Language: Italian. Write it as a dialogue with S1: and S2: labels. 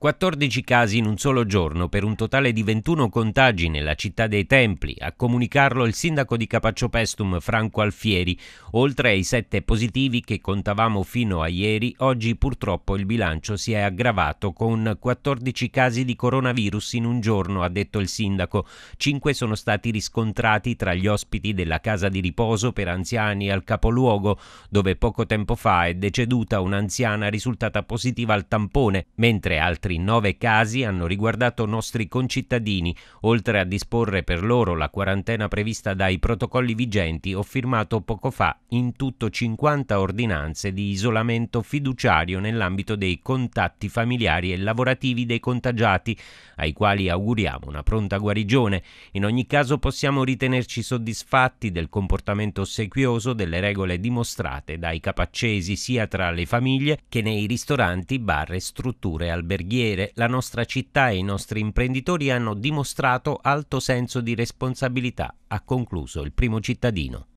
S1: 14 casi in un solo giorno per un totale di 21 contagi nella città dei Templi, a comunicarlo il sindaco di Capaccio Pestum Franco Alfieri. Oltre ai 7 positivi che contavamo fino a ieri, oggi purtroppo il bilancio si è aggravato con 14 casi di coronavirus in un giorno, ha detto il sindaco. 5 sono stati riscontrati tra gli ospiti della casa di riposo per anziani al capoluogo, dove poco tempo fa è deceduta un'anziana risultata positiva al tampone, mentre altri altri nove casi hanno riguardato nostri concittadini. Oltre a disporre per loro la quarantena prevista dai protocolli vigenti, ho firmato poco fa in tutto 50 ordinanze di isolamento fiduciario nell'ambito dei contatti familiari e lavorativi dei contagiati, ai quali auguriamo una pronta guarigione. In ogni caso possiamo ritenerci soddisfatti del comportamento ossequioso delle regole dimostrate dai capaccesi sia tra le famiglie che nei ristoranti, bar e strutture alberghiere filiere, la nostra città e i nostri imprenditori hanno dimostrato alto senso di responsabilità, ha concluso il primo cittadino.